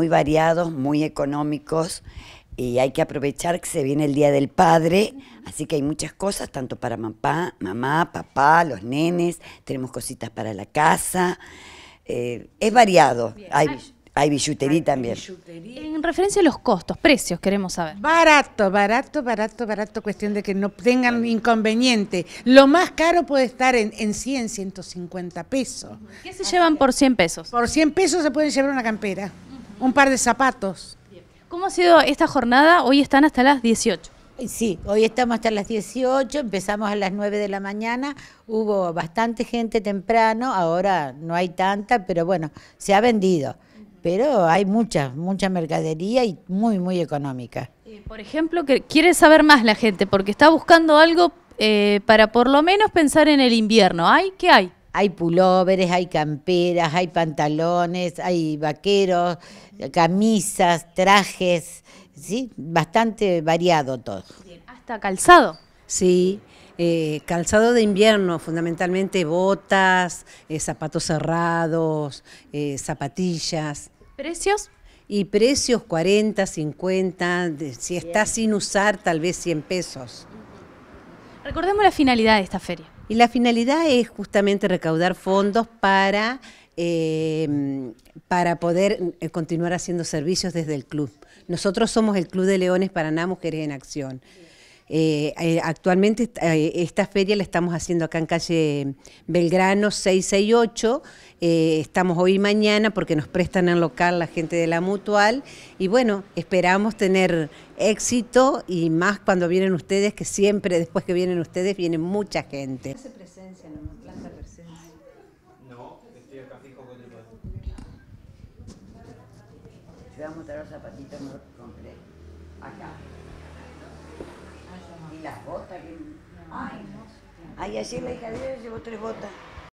muy variados, muy económicos y hay que aprovechar que se viene el Día del Padre, así que hay muchas cosas, tanto para mamá, mamá papá, los nenes, tenemos cositas para la casa, eh, es variado, hay, hay billutería también. En referencia a los costos, precios, queremos saber. Barato, barato, barato, barato, cuestión de que no tengan inconveniente. Lo más caro puede estar en, en 100, 150 pesos. ¿Qué se llevan por 100 pesos? Por 100 pesos se pueden llevar una campera un par de zapatos. ¿Cómo ha sido esta jornada? Hoy están hasta las 18. Eh, sí, hoy estamos hasta las 18, empezamos a las 9 de la mañana, hubo bastante gente temprano, ahora no hay tanta, pero bueno, se ha vendido. Pero hay mucha, mucha mercadería y muy, muy económica. Eh, por ejemplo, que quiere saber más la gente, porque está buscando algo eh, para por lo menos pensar en el invierno. ¿Hay? ¿Qué hay? hay pulóveres, hay camperas, hay pantalones, hay vaqueros, camisas, trajes, ¿sí? Bastante variado todo. hasta calzado. Sí, eh, calzado de invierno, fundamentalmente botas, eh, zapatos cerrados, eh, zapatillas. ¿Precios? Y precios 40, 50, si está sin usar tal vez 100 pesos. Recordemos la finalidad de esta feria. Y la finalidad es justamente recaudar fondos para, eh, para poder eh, continuar haciendo servicios desde el club. Nosotros somos el Club de Leones Paraná Mujeres en Acción. Eh, eh, actualmente eh, esta feria la estamos haciendo acá en calle Belgrano 668. estamos hoy y mañana porque nos prestan en local la gente de la mutual. Y bueno, esperamos tener éxito y más cuando vienen ustedes, que siempre después que vienen ustedes viene mucha gente. vamos a Ay, ayer la hija de Dios llevó tres botas.